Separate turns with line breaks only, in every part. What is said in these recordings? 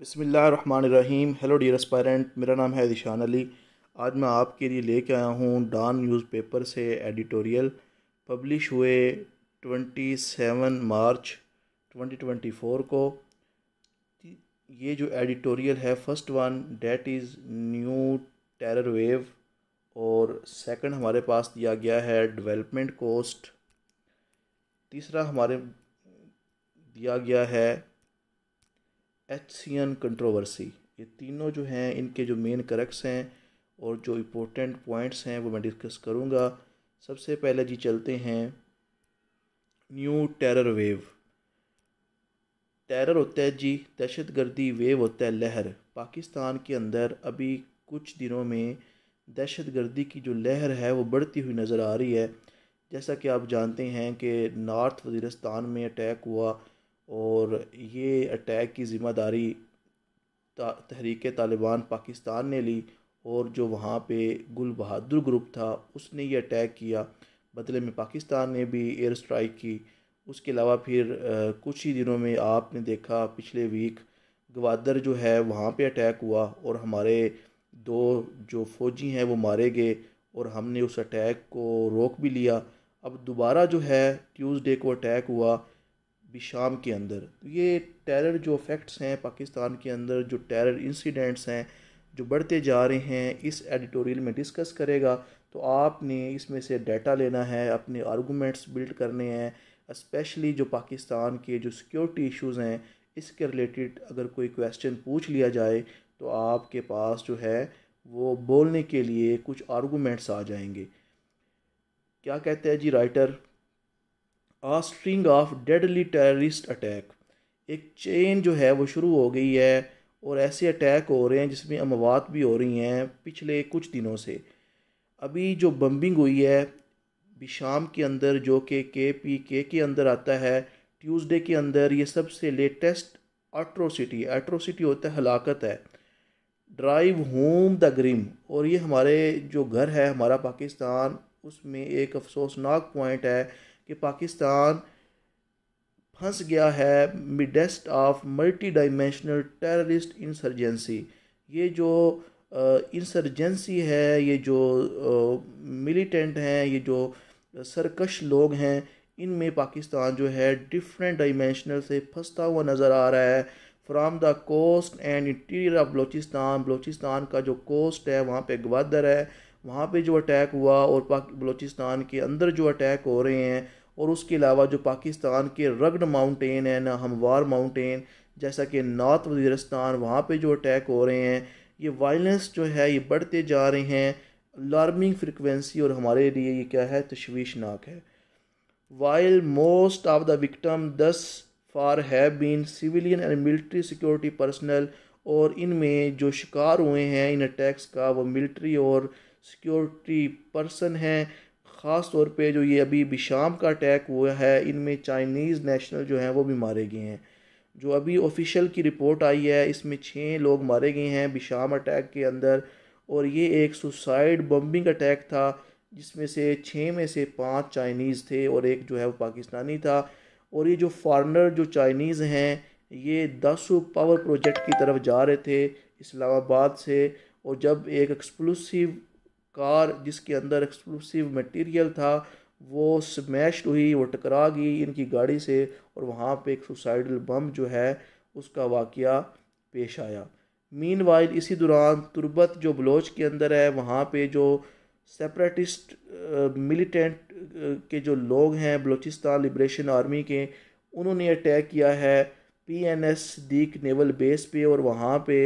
बसमीम hello dear aspirant मेरा नाम है ऐशान अली आज मैं आपके लिए लेके आया हूँ डॉन न्यूज़पेपर से एडिटोरियल पब्लिश हुए 27 मार्च 2024 को ये जो एडिटोरियल है first one that is new terror wave और सेकंड हमारे पास दिया गया है डेवलपमेंट कोस्ट तीसरा हमारे दिया गया है एच सी एन कंट्रोवर्सी ये तीनों जो हैं इनके जो मेन करक्स हैं और जो इम्पोर्टेंट पॉइंट्स हैं वो मैं डिस्कस करूँगा सबसे पहले जी चलते हैं न्यू टेरर वेव टेरर होता है जी दहशत गर्दी वेव होता है लहर पाकिस्तान के अंदर अभी कुछ दिनों में दहशत गर्दी की जो लहर है वो बढ़ती हुई नज़र आ रही है जैसा कि आप जानते हैं कि नॉर्थ वजीरस्तान में अटैक हुआ और ये अटैक की ज़िम्मेदारी तहरीक तालिबान पाकिस्तान ने ली और जो वहाँ पे गुल बहादुर ग्रुप था उसने ये अटैक किया बदले में पाकिस्तान ने भी एयर स्ट्राइक की उसके अलावा फिर कुछ ही दिनों में आपने देखा पिछले वीक गवादर जो है वहाँ पे अटैक हुआ और हमारे दो जो फौजी हैं वो मारे गए और हमने उस अटैक को रोक भी लिया अब दोबारा जो है ट्यूसडे को अटैक हुआ भी शाम के अंदर तो ये टेरर जो फैक्ट्स हैं पाकिस्तान के अंदर जो टेरर इंसिडेंट्स हैं जो बढ़ते जा रहे हैं इस एडिटोरियल में डिस्कस करेगा तो आपने इसमें से डाटा लेना है अपने आर्गूमेंट्स बिल्ड करने हैं इस्पेशली जो पाकिस्तान के जो सिक्योरिटी इश्यूज़ हैं इसके रिलेटेड अगर कोई क्वेश्चन पूछ लिया जाए तो आपके पास जो है वो बोलने के लिए कुछ आर्गूमेंट्स आ जाएंगे क्या कहते हैं जी writer a string of deadly terrorist attack एक चेन जो है वो शुरू हो गई है और ऐसे अटैक हो रहे हैं जिसमें अमवात भी हो रही हैं पिछले कुछ दिनों से अभी जो बम्बिंग हुई है शाम के अंदर जो कि के पी के के अंदर आता है ट्यूसडे के अंदर ये सबसे लेटेस्ट अट्रोसिटी एट्रोसिटी होता है हलाकत है ड्राइव होम द ग्रिम और ये हमारे जो घर है हमारा पाकिस्तान उसमें एक अफसोसनाक पॉइंट है कि पाकिस्तान फंस गया है midst of multi dimensional terrorist insurgency ये जो इंसर्जेंसी है ये जो मिलिटेंट हैं ये जो सरकश लोग हैं इनमें पाकिस्तान जो है डिफरेंट डाइमेंशनल से फंसता हुआ नज़र आ रहा है from the coast and interior of Balochistan Balochistan का जो कोस्ट है वहाँ पे गवादर है वहाँ पे जो अटैक हुआ और पाक बलोचिस्तान के अंदर जो अटैक हो रहे हैं और उसके अलावा जो पाकिस्तान के रगड माउंटेन है ना हमवार माउंटेन जैसा कि नॉर्थ वजीरस्तान वहाँ पर जो अटैक हो रहे हैं ये वायलेंस जो है ये बढ़ते जा रहे हैं अलार्मिंग फ्रिक्वेंसी और हमारे लिए ये क्या है तशवीशनाक है while most of the victim thus far have been civilian and military security personnel और इनमें जो शिकार हुए हैं इन अटैक्स का वो मिलिट्री और सिक्योरिटी पर्सन हैं ख़ास तौर पे जो ये अभी बिशाम का अटैक हुआ है इनमें चाइनीज़ नेशनल जो हैं वो भी मारे गए हैं जो अभी ऑफिशियल की रिपोर्ट आई है इसमें छः लोग मारे गए हैं बिशाम अटैक के अंदर और ये एक सुसाइड बम्बिंग अटैक था जिसमें से छः में से पाँच चाइनीज़ थे और एक जो है वो पाकिस्तानी था और ये जो फॉरनर जो चाइनीज़ हैं ये दस पावर प्रोजेक्ट की तरफ जा रहे थे इस्लामाबाद से और जब एक एक्सप्लोसिव कार जिसके अंदर एक्सप्लोसिव मटेरियल था वो स्मैश हुई वो टकरा गई इनकी गाड़ी से और वहाँ पे एक सुसाइडल बम जो है उसका वाक़ पेश आया मीन इसी दौरान तुरबत जो बलोच के अंदर है वहाँ पे जो सेपरेटिस्ट मिलिटेंट के जो लोग हैं बलूचिस्तान लिब्रेशन आर्मी के उन्होंने अटैक किया है पी एन एस दीक नेवल बेस पे और वहाँ पे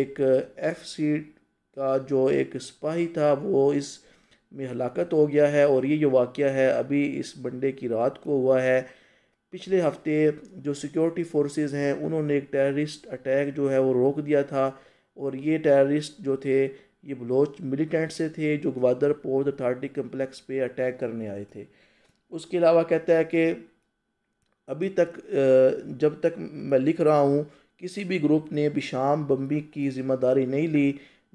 एक एफ सी का जो एक सिपाही था वो इस में हलाकत हो गया है और ये जो वाक़ है अभी इस मंडे की रात को हुआ है पिछले हफ्ते जो सिक्योरिटी फोर्सेस हैं उन्होंने एक टेररिस्ट अटैक जो है वो रोक दिया था और ये टेररिस्ट जो थे ये बलोच मिलिटेंट से थे जो ग्वादर पोर्ट अथार्टी कम्प्लेक्स पे अटैक करने आए थे उसके अलावा कहता है कि अभी तक जब तक मैं लिख रहा हूँ किसी भी ग्रुप ने भी शाम बम्बी की ज़िम्मेदारी नहीं ली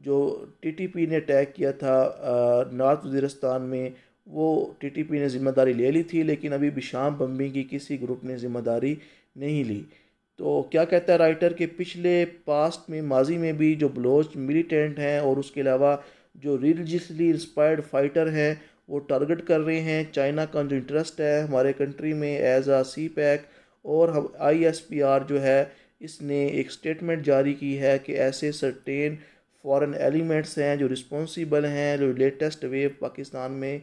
जो टीटीपी ने अटैक किया था नॉर्थ वजीरस्तान में वो टीटीपी ने ज़िम्मेदारी ले ली थी लेकिन अभी बिशाम बम्बिंग की किसी ग्रुप ने ज़िम्मेदारी नहीं ली तो क्या कहता है राइटर के पिछले पास्ट में माजी में भी जो बलोच मिलिटेंट हैं और उसके अलावा जो रिलीजसली इंस्पायर्ड फाइटर हैं वो टारगेट कर रहे हैं चाइना का जो इंटरेस्ट है हमारे कंट्री में एज आ सी पैक और हम आई एस पी आर जो है इसने एक स्टेटमेंट जारी की है कि ऐसे सर्टेन फॉरेन एलिमेंट्स हैं जो रिस्पॉन्सिबल हैं जो लेटेस्ट वेव पाकिस्तान में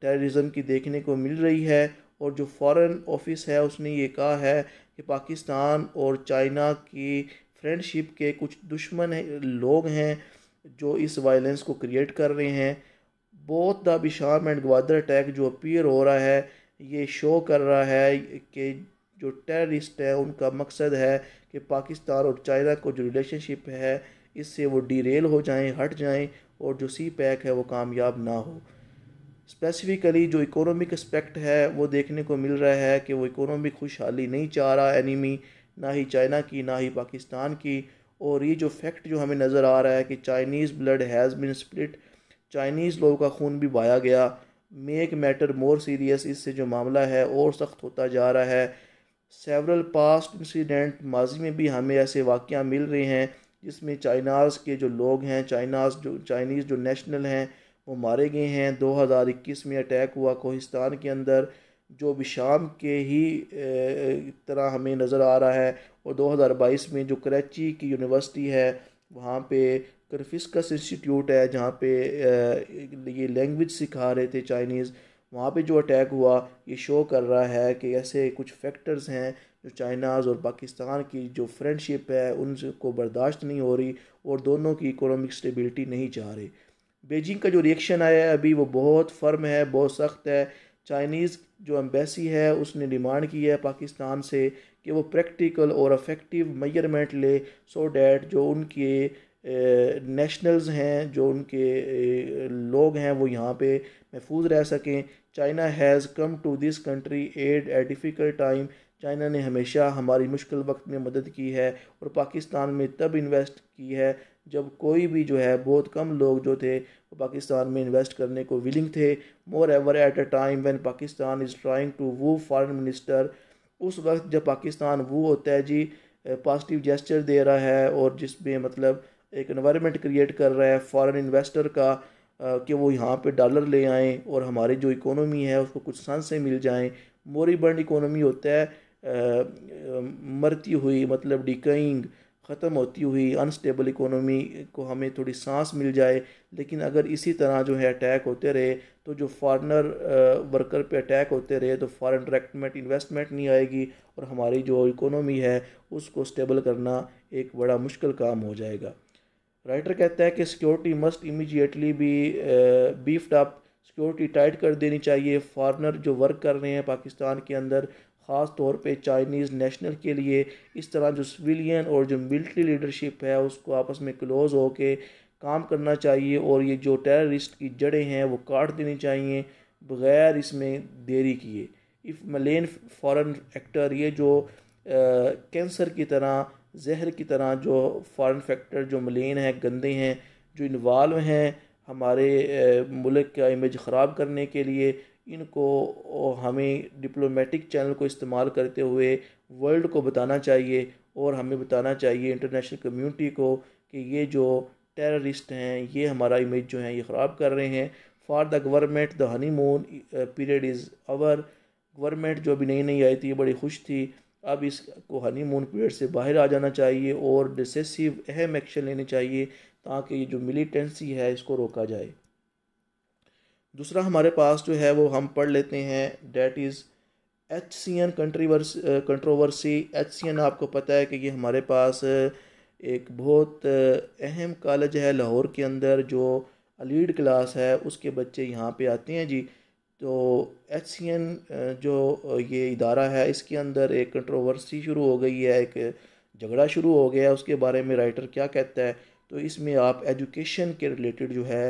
टेररिज्म की देखने को मिल रही है और जो फॉरेन ऑफिस है उसने ये कहा है कि पाकिस्तान और चाइना की फ्रेंडशिप के कुछ दुश्मन है, लोग हैं जो इस वायलेंस को क्रिएट कर रहे हैं बहुत the Besham and Gwadar attack जो अपीयर हो रहा है ये शो कर रहा है कि जो टेररिस्ट हैं उनका मकसद है कि पाकिस्तान और चाइना को जो रिलेशनशिप है इससे वो डीरेल हो जाएं हट जाएं और जो सी पैक है वो कामयाब ना हो स्पेसिफ़िकली जो इकोनॉमिक एस्पेक्ट है वो देखने को मिल रहा है कि वो इकोनॉमिक खुशहाली नहीं चाह रहा एनिमी ना ही चाइना की ना ही पाकिस्तान की और ये जो फैक्ट जो हमें नज़र आ रहा है कि Chinese blood has been split Chinese लोगों का खून भी बहाया गया मेक मैटर मोर सीरियस इससे जो मामला है और सख्त होता जा रहा है सेवरल पास्ट इंसिडेंट माजी में भी हमें ऐसे वाक़ मिल रहे हैं जिसमें चाइनाज़ के जो लोग हैं चाइनाज़ जो चाइनीज़ जो नेशनल हैं वो मारे गए हैं 2021 में अटैक हुआ कोहिस्तान के अंदर जो भी शाम के ही तरह हमें नज़र आ रहा है और 2022 में जो कराची की यूनिवर्सिटी है वहाँ पे करफिस्कस इंस्टीट्यूट है जहाँ पे ये लैंग्वेज सिखा रहे थे चाइनीज़ वहाँ पे जो अटैक हुआ ये शो कर रहा है कि ऐसे कुछ फैक्टर्स हैं जो चाइनाज़ और पाकिस्तान की जो फ्रेंडशिप है उनको बर्दाश्त नहीं हो रही और दोनों की इकोनॉमिक स्टेबिलिटी नहीं चाह रही बीजिंग का जो रिएक्शन आया है अभी वो बहुत फर्म है बहुत सख्त है चाइनीज़ जो एम्बेसी है उसने डिमांड की है पाकिस्तान से कि वो प्रैक्टिकल और अफेक्टिव मेजरमेंट ले सो डैट जो उनके नेशनल्स हैं जो उनके लोग हैं वो यहाँ पे महफूज रह सकें China has come to this country at a difficult time China ने हमेशा हमारी मुश्किल वक्त में मदद की है और पाकिस्तान में तब इन्वेस्ट की है जब कोई भी जो है बहुत कम लोग जो थे वो पाकिस्तान में इन्वेस्ट करने को विलिंग थे more ever at a time when Pakistan is trying to वो फॉरेन मिनिस्टर उस वक्त जब पाकिस्तान वो होता है जी पॉजिटिव जेस्चर दे रहा है और जिसमें मतलब एक इन्वायरमेंट क्रिएट कर रहा है फॉरेन इन्वेस्टर का कि वो यहाँ पे डॉलर ले आएँ और हमारी जो इकोनॉमी है उसको कुछ सांसें मिल जाएँ मोरी बर्न इकोनॉमी होता है मरती हुई मतलब डिकइंग ख़त्म होती हुई अनस्टेबल इकोनॉमी को हमें थोड़ी सांस मिल जाए लेकिन अगर इसी तरह जो है अटैक होते रहे तो जो फॉरनर वर्कर पे अटैक होते रहे तो फॉरेन डायरेक्टमेंट इन्वेस्टमेंट नहीं आएगी और हमारी जो इकोनॉमी है उसको स्टेबल करना एक बड़ा मुश्किल काम हो जाएगा राइटर कहता है कि security must immediately be beefed up security tight कर देनी चाहिए फॉरनर जो वर्क कर रहे हैं पाकिस्तान के अंदर ख़ास तौर पे चाइनीज़ नेशनल के लिए इस तरह जो सिविलियन और जो मिलिट्री लीडरशिप है उसको आपस में क्लोज हो के काम करना चाहिए और ये जो टेररिस्ट की जड़ें हैं वो काट देनी चाहिए बग़ैर इसमें देरी किए इफ़ मलेन फॉरेन एक्टर ये जो कैंसर की तरह जहर की तरह जो फॉरेन फैक्टर जो मलिन हैं गंदे हैं जो इन्वाल्व हैं हमारे मुल्क का इमेज ख़राब करने के लिए इनको हमें डिप्लोमेटिक चैनल को इस्तेमाल करते हुए वर्ल्ड को बताना चाहिए और हमें बताना चाहिए इंटरनेशनल कम्युनिटी को कि ये जो टेररिस्ट हैं ये हमारा इमेज जो है ये ख़राब कर रहे हैं for the government the honeymoon period is our government जो अभी नई नई आई थी बड़ी खुश थी अब इसको हनीमून पीरियड से बाहर आ जाना चाहिए और डिसेसिव अहम एक्शन लेने चाहिए ताकि जो मिलीटेंसी है इसको रोका जाए दूसरा हमारे पास जो है वो हम पढ़ लेते हैं that is H C N कंट्रीवर्स कंट्रोवर्सी एच सी एन आपको पता है कि ये हमारे पास एक बहुत अहम कॉलेज है लाहौर के अंदर जो अलीड क्लास है उसके बच्चे यहाँ पे आते हैं जी तो एच सी एन जो ये इदारा है इसके अंदर एक कंट्रोवर्सी शुरू हो गई है एक झगड़ा शुरू हो गया है उसके बारे में राइटर क्या कहता है तो इसमें आप एजुकेशन के रिलेटेड जो है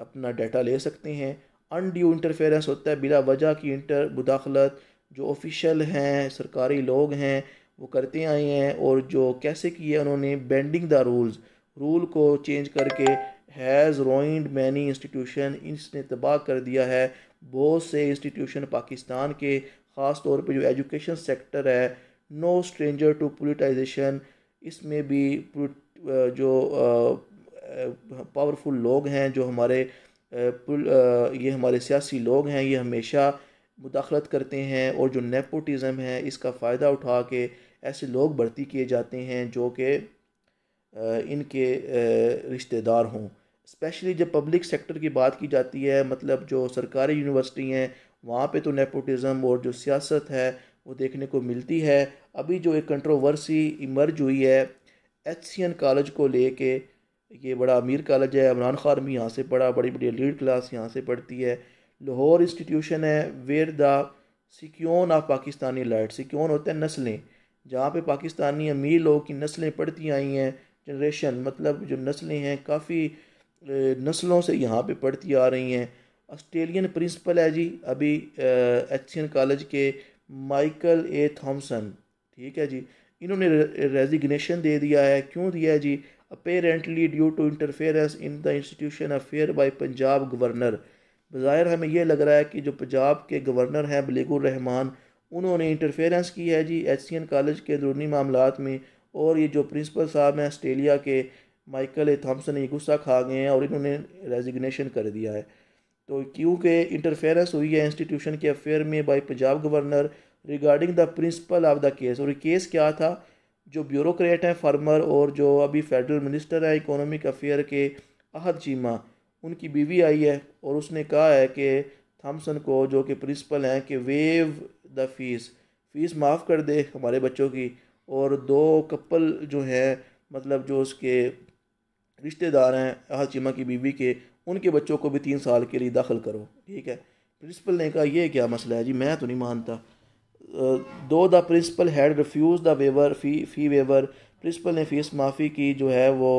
अपना डाटा ले सकते हैं अनड्यू इंटरफेरेंस होता है बिला वजह की इंटर मुदाखलत जो ऑफिशियल हैं सरकारी लोग हैं वो करते आए हैं और जो कैसे किए उन्होंने बेंडिंग द रूल्स रूल को चेंज करके हैज़ रोइंड मैनी इंस्टीट्यूशन इसने तबाह कर दिया है बहुत से इंस्टीट्यूशन पाकिस्तान के ख़ास तौर पर जो एजुकेशन सेक्टर है नो स्ट्रेंजर टू पोलिटाइजेशन इसमें भी जो पावरफुल लोग हैं जो हमारे ये हमारे सियासी लोग हैं ये हमेशा मुदाखलत करते हैं और जो नेपोटिज़म है इसका फ़ायदा उठा के ऐसे लोग भर्ती किए जाते हैं जो कि इनके रिश्तेदार हों स्पेशली जब पब्लिक सेक्टर की बात की जाती है मतलब जो सरकारी यूनिवर्सिटी हैं वहाँ पे तो नेपोटिज़म और जो सियासत है वो देखने को मिलती है अभी जो एक कंट्रोवर्सी इमर्ज हुई है एच कॉलेज को ले के ये बड़ा अमीर कॉलेज है इमरान खान भी यहाँ से पढ़ा बड़ी बड़ी लीड क्लास यहाँ से पढ़ती है लाहौर इंस्टीट्यूशन है where the section of Pakistani light section होते हैं नस्लें जहाँ पे पाकिस्तानी अमीर लोगों की नस्लें पढ़ती आई हैं जनरेशन मतलब जो नस्लें हैं काफ़ी नस्लों से यहाँ पे पढ़ती आ रही हैं ऑस्ट्रेलियन प्रिंसिपल है जी अभी एचसीएन कॉलेज के माइकल ए थॉमसन ठीक है जी इन्होंने रेजिग्नेशन दे दिया है क्यों दिया है जी apparently due to interference in the institution affair by Punjab governor बज़ाहिर हमें यह लग रहा है कि जो पंजाब के गवर्नर हैं बलीगुर रहमान उन्होंने इंटरफेरेंस की है जी एच सी एन कॉलेज के अंदरूनी मामला में और ये जो प्रिंसिपल साहब हैं ऑस्ट्रेलिया के माइकल ए थॉम्सन ये गुस्सा खा गए हैं और इन्होंने रेजिग्नेशन कर दिया है तो क्योंकि इंटरफेरेंस हुई है इंस्टीट्यूशन के अफेयर में by Punjab governor regarding the principal of the case और ये केस क्या था जो ब्यूरोक्रेट हैं फार्मर और जो अभी फेडरल मिनिस्टर हैं इकोनॉमिक अफेयर के अहद चीमा उनकी बीवी आई है और उसने कहा है कि थॉमसन को जो कि प्रिंसिपल हैं कि वेव द फीस फीस माफ़ कर दे हमारे बच्चों की और दो कपल जो हैं मतलब जो उसके रिश्तेदार हैं चीमा की बीवी के उनके बच्चों को भी तीन साल के लिए दाखिल करो ठीक है प्रिंसिपल ने कहा यह क्या मसला है जी मैं तो नहीं मानता though the principal had refused the waiver fee fee waiver principal ने फ़ीस माफ़ी की जो है वो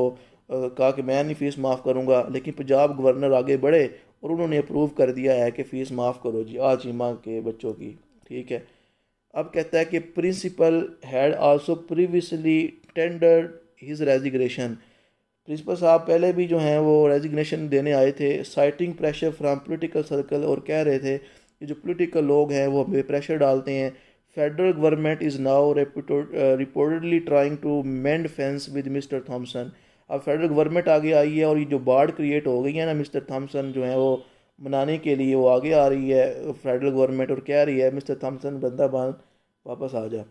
कहा कि मैं नहीं फ़ीस माफ़ करूँगा लेकिन पंजाब गवर्नर आगे बढ़े और उन्होंने अप्रूव कर दिया है कि फ़ीस माफ़ करो जी चीमा के बच्चों की ठीक है अब कहता है कि principal had also previously tender his resignation principal साहब पहले भी जो हैं वो रेजिग्नेशन देने आए थे citing pressure from political circle और कह रहे थे कि जो पोलिटिकल लोग हैं वो हमें प्रेशर डालते हैं federal government is now reportedly trying to mend fences with mister Thomson अब फेडरल गवर्नमेंट आगे आई है और ये जो बाढ़ क्रिएट हो गई है ना मिस्टर थॉमसन जो है वो मनाने के लिए वो आगे आ रही है फेडरल गवर्नमेंट और कह रही है मिस्टर थॉमसन बंदा बांध वापस आ जा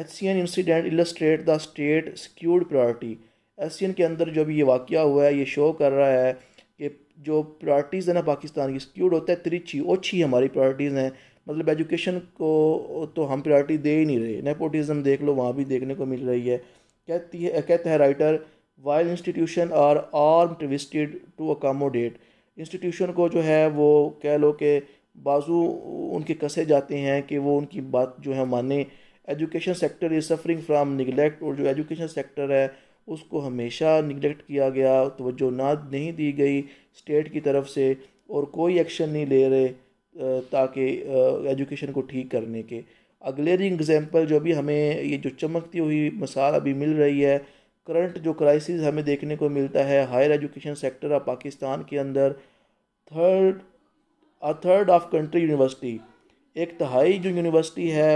H C N incident illustrate the state skewed priorities के अंदर जो भी ये वाक़ हुआ है ये शो कर रहा है कि जो प्रायर्टीज़ है ना पाकिस्तान की स्क्यूड होता है तिरछी ओछी हमारी प्रायर्टीज़ हैं मतलब एजुकेशन को तो हम प्रायर्टी दे ही नहीं रहे नेपोटिज़म देख लो वहाँ भी देखने को मिल रही है कहती है कहते हैं writer while institution are arm twisted to accommodate institution को जो है वो कह लो कि बाजू उनके कसे जाते हैं कि वो उनकी बात जो है माने education sector is suffering from neglect और जो एजुकेशन सेक्टर है उसको हमेशा निगलेक्ट किया गया तोज्जो ना नहीं दी गई स्टेट की तरफ से और कोई एक्शन नहीं ले रहे ताकि एजुकेशन को ठीक करने के अगले दिन एग्जाम्पल जो भी हमें ये जो चमकती हुई मिसाल अभी मिल रही है करंट जो क्राइसिस हमें देखने को मिलता है higher education sector of Pakistan के अंदर third a third of country university एक तहाई जो यूनिवर्सिटी है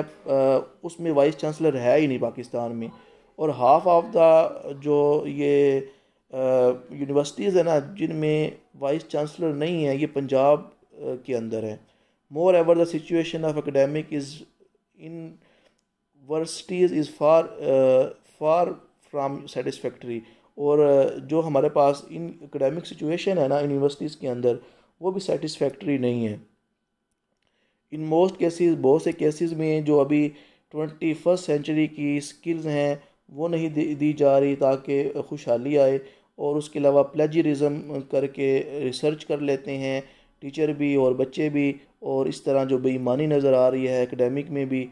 उसमें वाइस चांसलर है ही नहीं पाकिस्तान में और हाफ ऑफ द जो ये यूनिवर्सिटीज़ है ना जिनमें वाइस चांसलर नहीं है ये पंजाब के अंदर है more ever the situation of academic is in varsities is far far from satisfactory और जो हमारे पास इन एकेडमिक सिचुएशन है ना यूनिवर्सिटीज़ के अंदर वो भी सेटिसफेक्ट्री नहीं है इन मोस्ट केसेस बहुत से केसेस में जो अभी ट्वेंटी फर्स्ट सेंचुरी की स्किल्स हैं वो नहीं दी जा रही ताकि खुशहाली आए और उसके अलावा प्लेजरिज़म करके रिसर्च कर लेते हैं टीचर भी और बच्चे भी और इस तरह जो बेईमानी नज़र आ रही है एकेडमिक में भी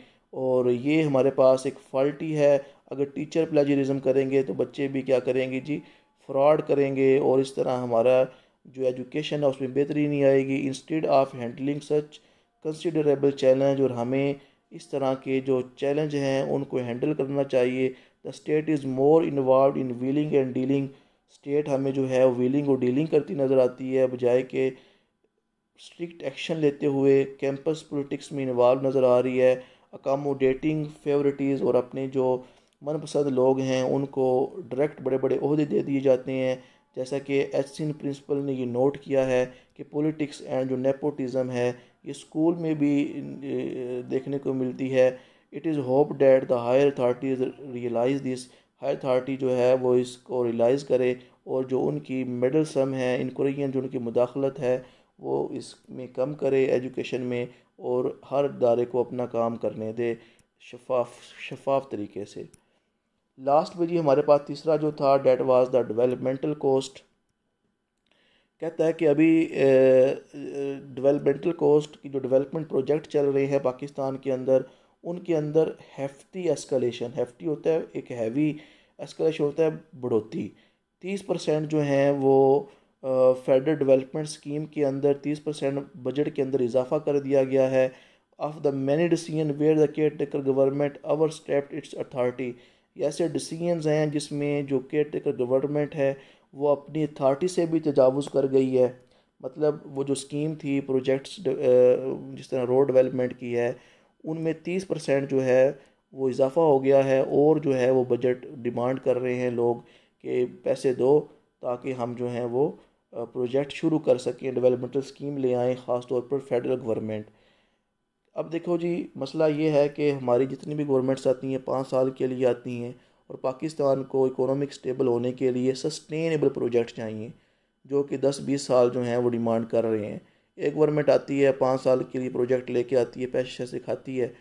और ये हमारे पास एक फॉल्टी है अगर टीचर प्लेजरिज़म करेंगे तो बच्चे भी क्या करेंगे जी फ्रॉड करेंगे और इस तरह हमारा जो एजुकेशन है उसमें बेहतरी नहीं आएगी instead of handling such considerable challenge और हमें इस तरह के जो चैलेंज हैं उनको हैंडल करना चाहिए state is more involve in wheeling and dealing state हमें जो है व्हीलिंग और डीलिंग करती नज़र आती है बजाय के स्ट्रिक्ट एक्शन लेते हुए कैंपस पॉलिटिक्स में इन्वॉल्व नज़र आ रही है अकामोडेटिंग फेवरेटीज़ और अपने जो मनपसंद लोग हैं उनको डायरेक्ट बड़े बड़े अहदे दे दिए जाते हैं जैसा कि एच सिन प्रिंसिपल ने ये नोट किया है कि पॉलिटिक्स एंड जो नेपोटिज़म है ये स्कूल में भी देखने को मिलती है it is hope that the higher authorities realise this higher authority जो है वो इसको रियलाइज़ करे और जो उनकी मिडल सम है इंक्वायरियाँ जो उनकी मुदाखलत है वो इसमें कम करे एजुकेशन में और हर इदारे को अपना काम करने दे शफाफ शफाफ तरीके से लास्ट में जी हमारे पास तीसरा जो था that was the developmental cost कहता है कि अभी डेवलपमेंटल कोस्ट की जो डेवलपमेंट प्रोजेक्ट चल रहे हैं पाकिस्तान के अंदर उनके अंदर हैफ्टी एस्केलेशन हेफ्टी होता है एक हैवी एस्केलेशन होता है बढ़ोतरी तीस परसेंट जो है वो फेडरल डेवलपमेंट स्कीम के अंदर तीस परसेंट बजट के अंदर इजाफा कर दिया गया है of the many decision where the care taker government our step it's authority ऐसे डिसीजनस हैं जिसमें जो केयर टेकर गवर्नमेंट है वो अपनी अथॉरिटी से भी तजावज़ कर गई है मतलब वो जो स्कीम थी प्रोजेक्ट्स जिस तरह रोड डेवलपमेंट की है उनमें तीस परसेंट जो है वो इजाफ़ा हो गया है और जो है वो बजट डिमांड कर रहे हैं लोग के पैसे दो ताकि हम जो हैं वो प्रोजेक्ट शुरू कर सकें डेवलपमेंटल स्कीम ले आएँ ख़ास तौर पर फेडरल गवर्नमेंट अब देखो जी मसला ये है कि हमारी जितनी भी गवर्नमेंट्स आती हैं पाँच साल के लिए आती हैं और पाकिस्तान को इकोनॉमिक स्टेबल होने के लिए सस्टेनेबल प्रोजेक्ट चाहिए जो कि दस बीस साल जो हैं वो डिमांड कर रहे हैं एक गवर्नमेंट आती है पाँच साल के लिए प्रोजेक्ट लेके आती है पैसे खाती है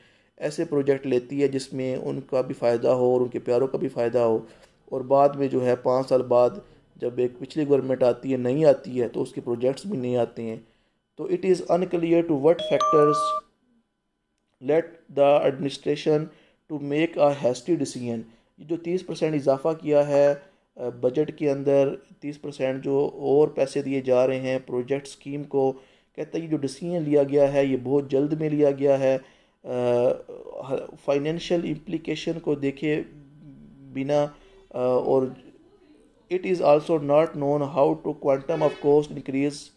ऐसे प्रोजेक्ट लेती है जिसमें उनका भी फ़ायदा हो और उनके प्यारों का भी फ़ायदा हो और बाद में जो है पाँच साल बाद जब एक पिछली गवर्नमेंट आती है नहीं आती है तो उसके प्रोजेक्ट्स भी नहीं आते हैं तो it is unclear to what factors let the administration to make a hasty decision ये जो तीस परसेंट इजाफा किया है बजट के अंदर तीस परसेंट जो और पैसे दिए जा रहे हैं प्रोजेक्ट स्कीम को कहता है ये जो डिसीजन लिया गया है ये बहुत जल्द में लिया गया है फाइनेंशियल इम्प्लिकेशन को देखे बिना आ, और it is also not known how to quantum of cost increase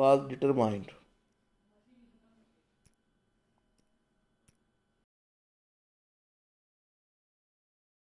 was determined